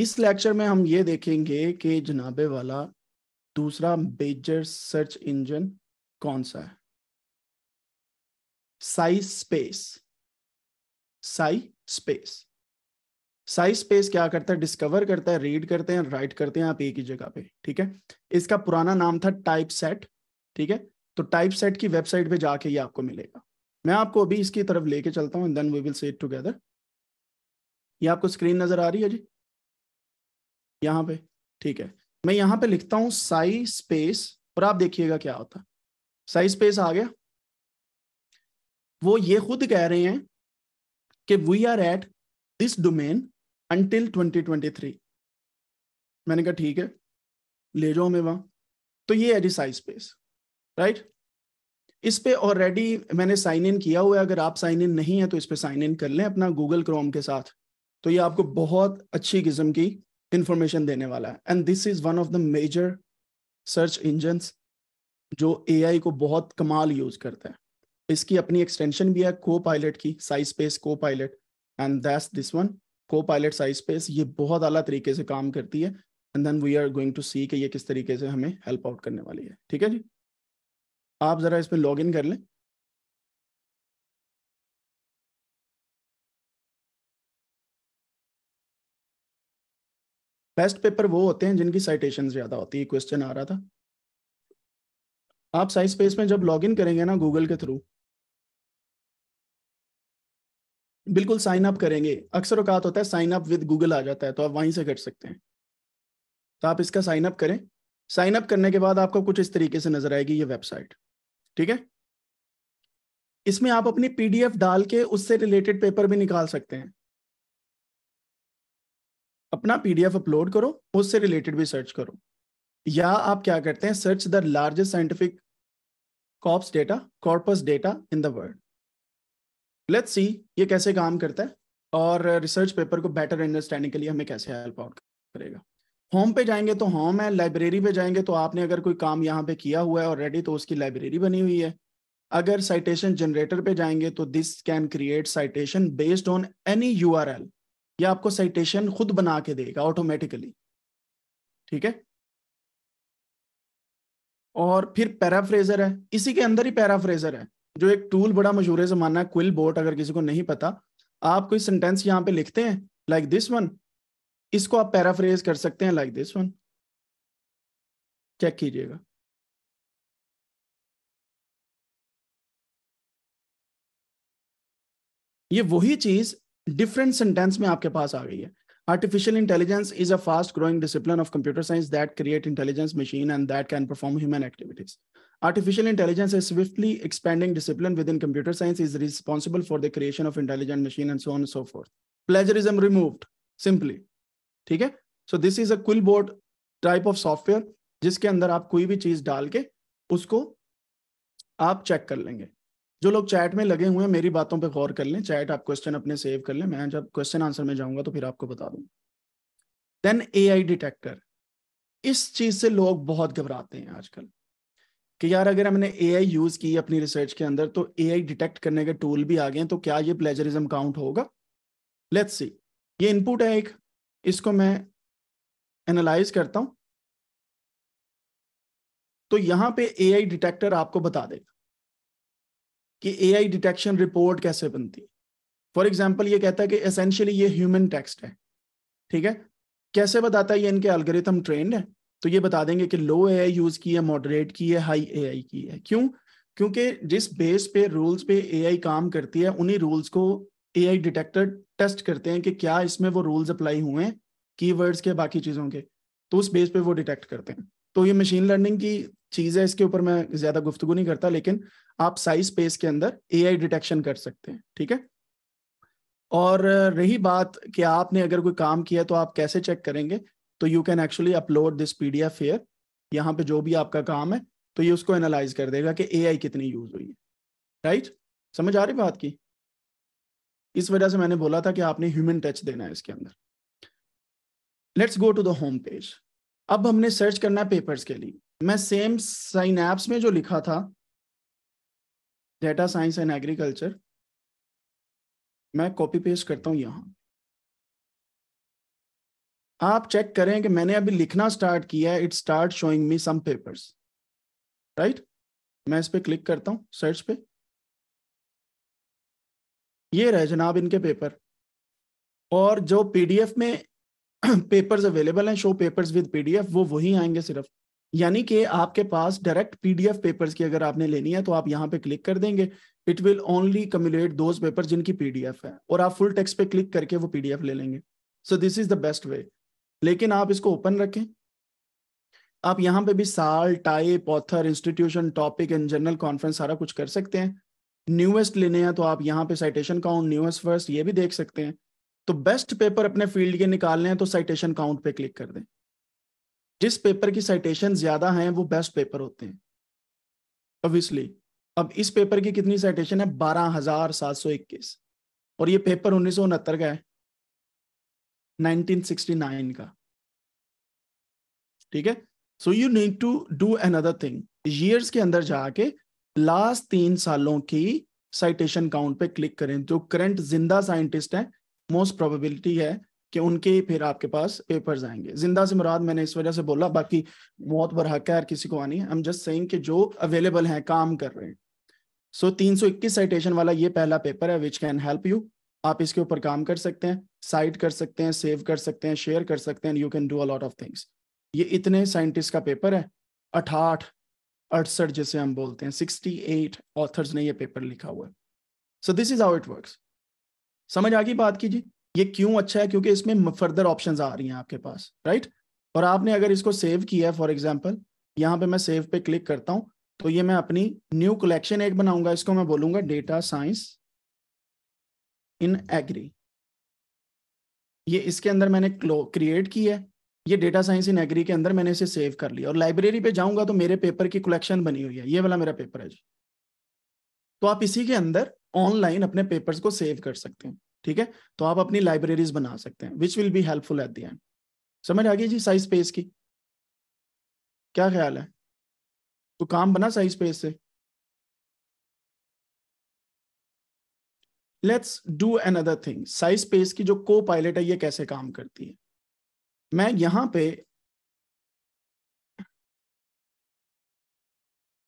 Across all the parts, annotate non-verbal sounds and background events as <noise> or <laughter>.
इस लेक्चर में हम ये देखेंगे कि जनाबे वाला दूसरा मेजर सर्च इंजन कौन सा है SciSpace SciSpace SciSpace क्या करता है डिस्कवर करता है रीड करते हैं राइट करते हैं आप एक ही जगह पे ठीक है इसका पुराना नाम था टाइप सेट ठीक है तो टाइप सेट की वेबसाइट पे जाके ये आपको मिलेगा मैं आपको अभी इसकी तरफ लेके चलता हूँ then we will set together ये आपको स्क्रीन नजर आ रही है जी यहाँ पे ठीक है मैं यहाँ पे लिखता हूँ साई स्पेस और आप देखिएगा क्या होता है साई स्पेस आ गया वो ये खुद कह रहे हैं कि we are at this domain until 2023 मैंने कहा ठीक है ले जाओ मैं वहां तो ये है जी साई स्पेस राइट इस पे ऑलरेडी मैंने साइन इन किया हुआ है अगर आप साइन इन नहीं है तो इस पे साइन इन कर लें अपना गूगल क्रोम के साथ तो ये आपको बहुत अच्छी किस्म की इंफॉर्मेशन देने वाला है and this is one of the major search engine जो ए को बहुत कमाल यूज करता है इसकी अपनी एक्सटेंशन भी है को पायलट की SciSpace Copilot and that's this one Copilot SciSpace ये बहुत अला तरीके से काम करती है and then we are going to see कि ये किस तरीके से हमें हेल्प आउट करने वाली है ठीक है जी आप ज़रा इसमें लॉग इन कर लें बेस्ट पेपर वो होते हैं जिनकी साइटेशन ज्यादा होती है क्वेश्चन आ रहा था आप साइज स्पेस में जब लॉग इन करेंगे ना गूगल के थ्रू बिल्कुल साइन अप करेंगे अक्सर औकात होता है साइन अप विद गूगल आ जाता है तो आप वहीं से कर सकते हैं तो आप इसका साइन अप करें साइन अप करने के बाद आपको कुछ इस तरीके से नजर आएगी ये वेबसाइट ठीक है इसमें आप अपनी पीडीएफ डाल के उससे रिलेटेड पेपर भी निकाल सकते हैं अपना पीडीएफ अपलोड करो उससे रिलेटेड भी सर्च करो या आप क्या करते हैं search the largest scientific corpus data corpus data in the world let's see ये कैसे काम करता है और रिसर्च पेपर को बेटर अंडरस्टैंडिंग के लिए हमें कैसे हेल्प आउट करेगा होम पे जाएंगे तो होम है लाइब्रेरी पे जाएंगे तो आपने अगर कोई काम यहाँ पे किया हुआ है ऑलरेडी तो उसकी लाइब्रेरी बनी हुई है अगर साइटेशन जनरेटर पे जाएंगे तो this can create citation based on any you ये आपको साइटेशन खुद बना के देगा ऑटोमेटिकली ठीक है और फिर पैराफ्रेजर है इसी के अंदर ही पैराफ्रेजर है जो एक टूल बड़ा मशहूर जमाना है क्विल बोट अगर किसी को नहीं पता आप कोई सेंटेंस यहाँ पे लिखते हैं लाइक दिस वन इसको आप पैराफ्रेज कर सकते हैं लाइक दिस वन चेक कीजिएगा ये वही चीज डिफरेंट सेंटेंस में आपके पास आ गई है artificial intelligence is a fast growing discipline of computer science that create intelligence machine and that can perform human activities artificial intelligence is swiftly expanding discipline within computer science is responsible for the creation of intelligent machine and so on so forth plagiarism removed simply ठीक है so this is a QuillBot type of software जिसके अंदर आप कोई भी चीज डाल के उसको आप चेक कर लेंगे जो लोग चैट में लगे हुए हैं मेरी बातों पे गौर कर लें चैट आप क्वेश्चन अपने सेव कर लें मैं जब क्वेश्चन आंसर में जाऊंगा तो फिर आपको बता दूं देन एआई डिटेक्टर इस चीज से लोग बहुत घबराते हैं आजकल कि यार अगर हमने एआई यूज की अपनी रिसर्च के अंदर तो एआई डिटेक्ट करने के टूल भी आ गए तो क्या ये प्लेजरिज्म काउंट होगा लेट्स सी ये इनपुट है एक इसको मैं एनालाइज करता हूं तो यहां पे एआई डिटेक्टर आपको बता देगा कि ए आई डिटेक्शन रिपोर्ट कैसे बनती है फॉर एग्जाम्पल ये कहता है कि एसेंशियली ये ह्यूमन टेक्स्ट है ठीक है कैसे बताता है ये इनके अलग्रिथम ट्रेंड है तो ये बता देंगे कि लो ए आई यूज की है मॉडरेट की है हाई ए आई की है क्यों क्योंकि जिस बेस पे रूल्स पे ए आई काम करती है उन्हीं रूल्स को ए आई डिटेक्टर टेस्ट करते हैं कि क्या इसमें वो रूल्स अप्लाई हुए हैं वर्ड्स के बाकी चीजों के तो उस बेस पे वो डिटेक्ट करते हैं तो ये मशीन लर्निंग की चीज है इसके ऊपर मैं ज्यादा गुफ्तगु नहीं करता लेकिन आप साइज स्पेस के अंदर आई डिटेक्शन कर सकते हैं ठीक है और रही बात कि आपने अगर कोई काम किया तो आप कैसे चेक करेंगे तो you can actually upload this PDF here यहाँ पे जो भी आपका काम है तो ये उसको एनालाइज कर देगा कि आई कितनी यूज हुई है राइट समझ आ रही बात की इस वजह से मैंने बोला था कि आपने ह्यूमन टच देना है इसके अंदर let's go to the home page अब हमने सर्च करना है पेपर्स के लिए मैं सेम एप्स में जो लिखा था डेटा साइंस एंड एग्रीकल्चर मैं कॉपी पेस्ट करता हूं यहां आप चेक करें कि मैंने अभी लिखना स्टार्ट किया है it start showing me some papers right मैं इस पर क्लिक करता हूं सर्च पे ये रहे जनाब इनके पेपर और जो पीडीएफ में पेपर्स <clears throat> अवेलेबल हैं शो पेपर्स विद पीडीएफ वो वही आएंगे सिर्फ यानी कि आपके पास डायरेक्ट पीडीएफ पेपर्स की अगर आपने लेनी है तो आप यहाँ पे क्लिक कर देंगे it will only cumulate those paper जिनकी पीडीएफ है और आप फुल टेक्स्ट पे क्लिक करके वो पीडीएफ ले लेंगे so this is the best way लेकिन आप इसको ओपन रखें आप यहाँ पे भी साल type author institution topic and journal conference सारा कुछ कर सकते हैं न्यूएस्ट लेने हैं तो आप यहाँ पे साइटेशन काउंट न्यूएस्ट फर्स्ट ये भी देख सकते हैं तो बेस्ट पेपर अपने फील्ड के निकालने हैं तो साइटेशन काउंट पे क्लिक कर दें जिस पेपर की साइटेशन ज्यादा हैं वो बेस्ट पेपर होते हैं ऑब्वियसली अब इस पेपर की कितनी साइटेशन है बारह हजार सात सौ इक्कीस और ये पेपर उन्नीस सौ उनहत्तर का है 1969 का ठीक है so you need to do another thing years के अंदर जाके लास्ट तीन सालों की साइटेशन काउंट पे क्लिक करें जो करंट जिंदा साइंटिस्ट हैं मोस्ट प्रोबेबिलिटी है कि उनके फिर आपके पास पेपर्स आएंगे जिंदा से मुराद मैंने इस वजह से बोला बाकी मौत पर हक है किसी को आनी है हम जस्ट सेइंग कि जो अवेलेबल हैं काम कर रहे हैं सो तीन सौ इक्कीस साइटेशन वाला ये पहला पेपर है विच कैन हेल्प यू आप इसके ऊपर काम कर सकते हैं साइट कर सकते हैं सेव कर सकते हैं शेयर कर सकते हैं you can do a lot of things ये इतने साइंटिस्ट का पेपर है अठाठ अड़सठ जिसे हम बोलते हैं सिक्सटी एट ऑथर्स ने ये पेपर लिखा हुआ है so this is how it works समझ आ गई बात कीजिए ये क्यों अच्छा है क्योंकि इसमें फर्दर ऑप्शन आ रही हैं आपके पास राइट और आपने अगर इसको सेव किया है फॉर एग्जाम्पल यहाँ पे मैं सेव पे क्लिक करता हूँ तो ये मैं अपनी न्यू कलेक्शन एक बनाऊंगा इसको मैं बोलूंगा डेटा साइंस इन एग्री ये इसके अंदर मैंने क्रिएट की है ये डेटा साइंस इन एग्री के अंदर मैंने इसे सेव कर लिया और लाइब्रेरी पे जाऊंगा तो मेरे पेपर की कलेक्शन बनी हुई है ये वाला मेरा पेपर है जी तो आप इसी के अंदर ऑनलाइन अपने पेपर्स को सेव कर सकते हैं ठीक है तो आप अपनी लाइब्रेरीज बना सकते हैं which will be helpful at the end समझ आ गई जी साइज स्पेस की क्या ख्याल है तो काम बना साइज स्पेस से let's do another thing SciSpace की जो को पायलट है ये कैसे काम करती है मैं यहां पे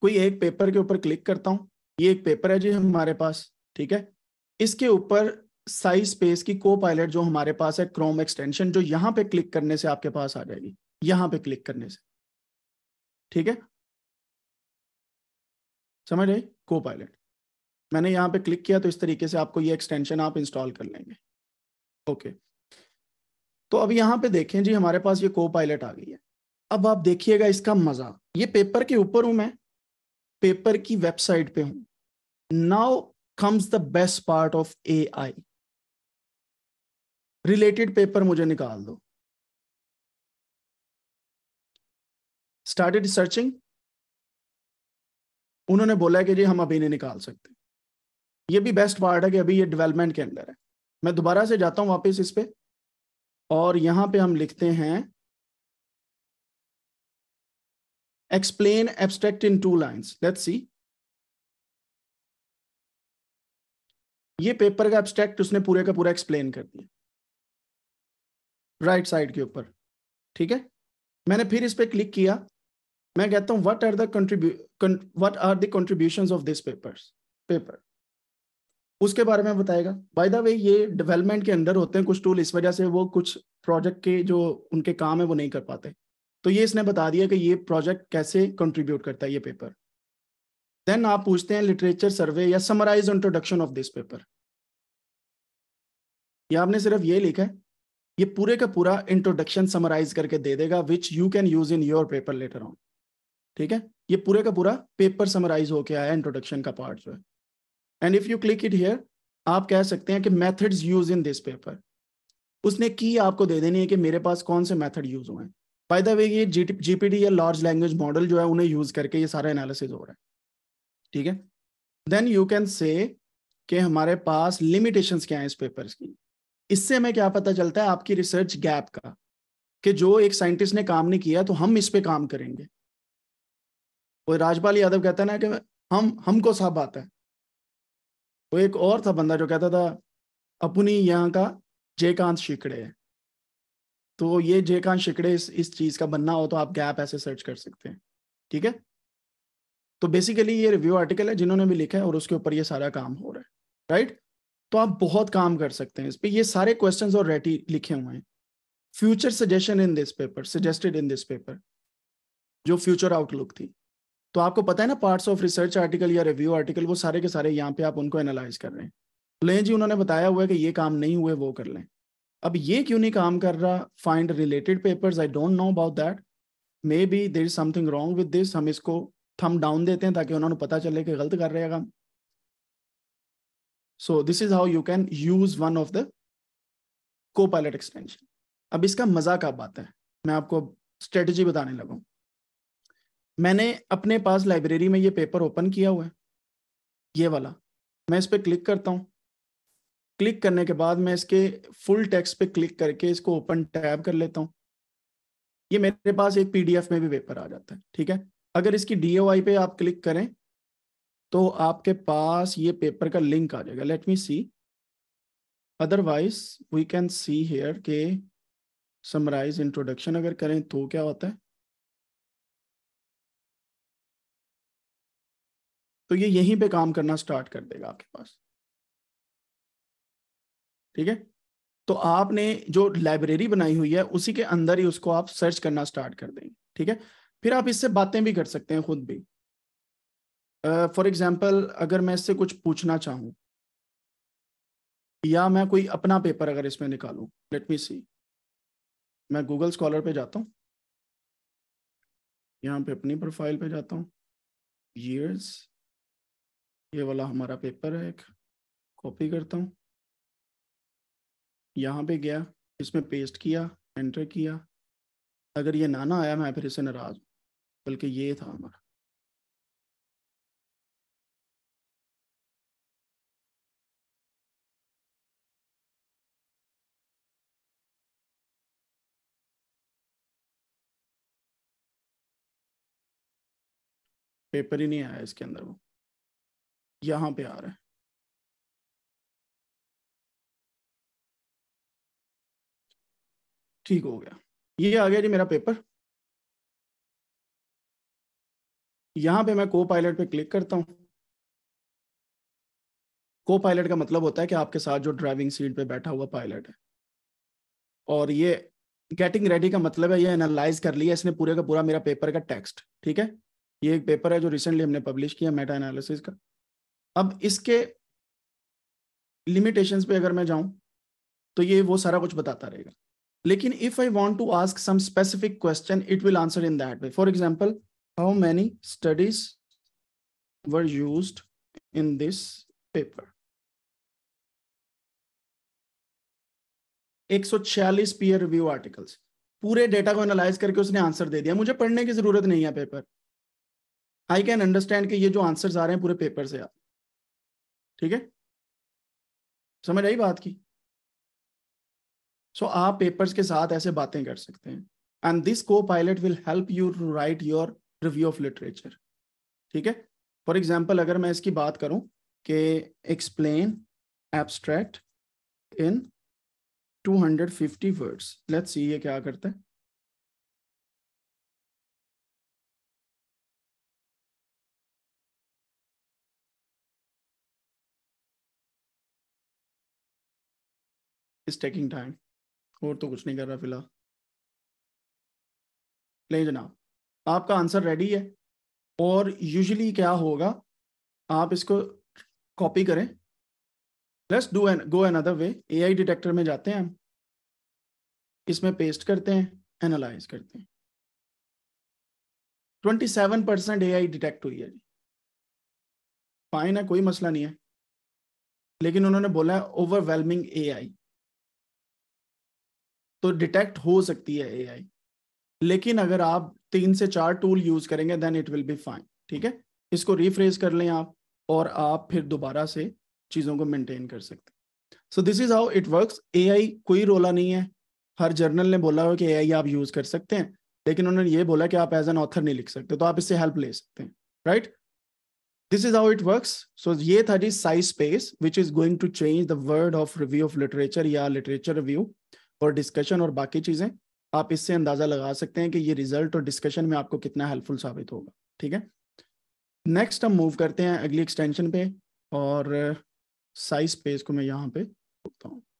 कोई एक पेपर के ऊपर क्लिक करता हूं ये एक पेपर है जी हमारे पास ठीक है इसके ऊपर साइज स्पेस की को पायलट जो हमारे पास है क्रोम एक्सटेंशन जो यहाँ पे क्लिक करने से आपके पास आ जाएगी यहां पे क्लिक करने से ठीक है समझ रहे को पायलट मैंने यहाँ पे क्लिक किया तो इस तरीके से आपको ये एक्सटेंशन आप इंस्टॉल कर लेंगे ओके तो अब यहां पे देखें जी हमारे पास ये को पायलट आ गई है अब आप देखिएगा इसका मजा ये पेपर के ऊपर हूं मैं पेपर की वेबसाइट पे हूं now comes the best part of AI related paper मुझे निकाल दो स्टार्टेड सर्चिंग उन्होंने बोला कि जी हम अभी नहीं निकाल सकते ये भी बेस्ट पार्ट है कि अभी ये डेवलपमेंट के अंदर है मैं दोबारा से जाता हूं वापस इस पर और यहां पे हम लिखते हैं Explain abstract in two lines. Let's see. ये पेपर का एब्स्ट्रैक्ट उसने पूरे का पूरा एक्सप्लेन कर दिया राइट साइड के ऊपर ठीक है मैंने फिर इस पर क्लिक किया मैं कहता हूं what are the what are the contributions of this papers paper उसके बारे में बताएगा बाय द वे ये डेवलपमेंट के अंदर होते हैं कुछ टूल इस वजह से वो कुछ प्रोजेक्ट के जो उनके काम है वो नहीं कर पाते तो ये इसने बता दिया कि ये प्रोजेक्ट कैसे कंट्रीब्यूट करता है ये पेपर देन आप पूछते हैं लिटरेचर सर्वे या summarise introduction of this paper ये आपने सिर्फ ये लिखा है ये पूरे का पूरा इंट्रोडक्शन समराइज करके दे देगा which you can use in your paper later on ठीक है ये पूरे का पूरा पेपर समराइज होके आया इंट्रोडक्शन का पार्ट जो है and if you click it here आप कह सकते हैं कि methods use in this paper उसने की आपको दे देनी है कि मेरे पास कौन से मेथड यूज हुए हैं बाय द वे ये जीपीडी या लार्ज लैंग्वेज मॉडल जो है उन्हें यूज करके ये सारा एनालिसिस हो रहा है ठीक है देन यू कैन से कि हमारे पास लिमिटेशंस क्या हैं इस पेपर्स की इससे हमें क्या पता चलता है आपकी रिसर्च गैप का कि जो एक साइंटिस्ट ने काम नहीं किया तो हम इस पे काम करेंगे वो राजपाल यादव कहता है ना कि हम हमको सब आता है वो एक और था बंदा जो कहता था अपनी यहाँ का जयकांत शिकड़े है तो ये जयकांत शिकड़े इस, इस चीज का बनना हो तो आप गैप ऐसे सर्च कर सकते हैं ठीक है तो बेसिकली ये रिव्यू आर्टिकल है जिन्होंने भी लिखा है और उसके ऊपर ये सारा काम हो रहा है राइट तो आप बहुत काम कर सकते हैं इस पर ये सारे क्वेश्चन और रेटी लिखे हुए हैं future suggestion in this paper suggested in this paper जो फ्यूचर आउटलुक थी तो आपको पता है ना पार्ट्स ऑफ रिसर्च आर्टिकल या रिव्यू आर्टिकल वो सारे के सारे यहाँ पे आप उनको एनालाइज कर रहे हैं तो लें जी उन्होंने बताया हुआ है कि ये काम नहीं हुए वो कर लें अब ये क्यों नहीं काम कर रहा find related papers I don't know about that maybe there is something wrong with this हम इसको थम डाउन देते हैं ताकि उन्होंने पता चले कि गलत कर रहे हैं काम so this is how you can use one of the Copilot extension अब इसका मजा क्या बात है मैं आपको स्ट्रेटजी बताने लगा मैंने अपने पास लाइब्रेरी में ये पेपर ओपन किया हुआ है ये वाला मैं इस पर क्लिक करता हूँ क्लिक करने के बाद मैं इसके फुल टेक्स पे क्लिक करके इसको ओपन टैब कर लेता हूँ ये मेरे पास एक पीडीएफ में भी पेपर आ जाता है ठीक है अगर इसकी डी पे आप क्लिक करें तो आपके पास ये पेपर का लिंक आ जाएगा let me see otherwise we can see here के समराइज इंट्रोडक्शन अगर करें तो क्या होता है तो ये यहीं पे काम करना स्टार्ट कर देगा आपके पास ठीक है तो आपने जो लाइब्रेरी बनाई हुई है उसी के अंदर ही उसको आप सर्च करना स्टार्ट कर देंगे ठीक है फिर आप इससे बातें भी कर सकते हैं खुद भी फॉर uh, एग्जाम्पल अगर मैं इससे कुछ पूछना चाहूं या मैं कोई अपना पेपर अगर इसमें निकालू लेट मी सी मैं गूगल स्कॉलर पे जाता हूँ यहाँ पे अपनी प्रोफाइल पे जाता हूँ ये वाला हमारा पेपर है एक कॉपी करता हूँ यहाँ पे गया इसमें पेस्ट किया एंटर किया अगर ये ना ना आया मैं फिर इसे नाराज हूँ बल्कि ये था हमारा पेपर ही नहीं आया इसके अंदर वो यहाँ पे आ रहा है ठीक हो गया ये आ गया जी मेरा पेपर यहां पे मैं को पायलट पे क्लिक करता हूं को पायलट का मतलब होता है कि आपके साथ जो ड्राइविंग सीट पे बैठा हुआ पायलट है और ये गेटिंग रेडी का मतलब है ये एनालाइज कर लिया इसने पूरे का पूरा मेरा पेपर का टेक्स्ट ठीक है ये एक पेपर है जो रिसेंटली हमने पब्लिश किया मेटा एनालिसिस का अब इसके लिमिटेशंस पे अगर मैं जाऊं तो ये वो सारा कुछ बताता रहेगा लेकिन if I want to ask some specific question it will answer in that way for example how many studies were use in this paper एक सौ छियालीस पीयर रिव्यू आर्टिकल्स पूरे डेटा को एनालाइज करके उसने आंसर दे दिया मुझे पढ़ने की जरूरत नहीं है पेपर आई कैन अंडरस्टैंड कि ये जो आंसर्स आ रहे हैं पूरे पेपर से आप ठीक है समझ आई बात की सो so, आप पेपर्स के साथ ऐसे बातें कर सकते हैं and this Copilot will help you to write your review of literature ठीक है फॉर एग्जाम्पल अगर मैं इसकी बात करूं कि explain abstract in 250 words let's see ये क्या करता है इज टेकिंग टाइम और तो कुछ नहीं कर रहा फिलहाल ले जनाब आपका आंसर रेडी है और यूजुअली क्या होगा आप इसको कॉपी करें let's do an go another way AI detector में जाते हैं हम इसमें पेस्ट करते हैं एनालाइज करते हैं twenty seven percent AI detect हुई है जी फाइन है कोई मसला नहीं है लेकिन उन्होंने बोला है ओवरवेलमिंग ए आई तो डिटेक्ट हो सकती है एआई लेकिन अगर आप तीन से चार टूल यूज करेंगे then it will be fine ठीक है इसको रिफ्रेज कर लें आप और आप फिर दोबारा से चीज़ों को मेंटेन कर सकते so this is how it works AI कोई रोला नहीं है हर जर्नल ने बोला हो कि एआई आप यूज कर सकते हैं लेकिन उन्होंने ये बोला कि आप एज एन ऑथर नहीं लिख सकते तो आप इससे हेल्प ले सकते हैं right this is how it works so ये था जी SciSpace which is going to change the word of review of literature या लिटरेचर रिव्यू और डिस्कशन और बाकी चीज़ें आप इससे अंदाज़ा लगा सकते हैं कि ये रिजल्ट और डिस्कशन में आपको कितना हेल्पफुल साबित होगा ठीक है नेक्स्ट हम मूव करते हैं अगली एक्सटेंशन पे और साइज स्पेस को मैं यहाँ पे रखता हूँ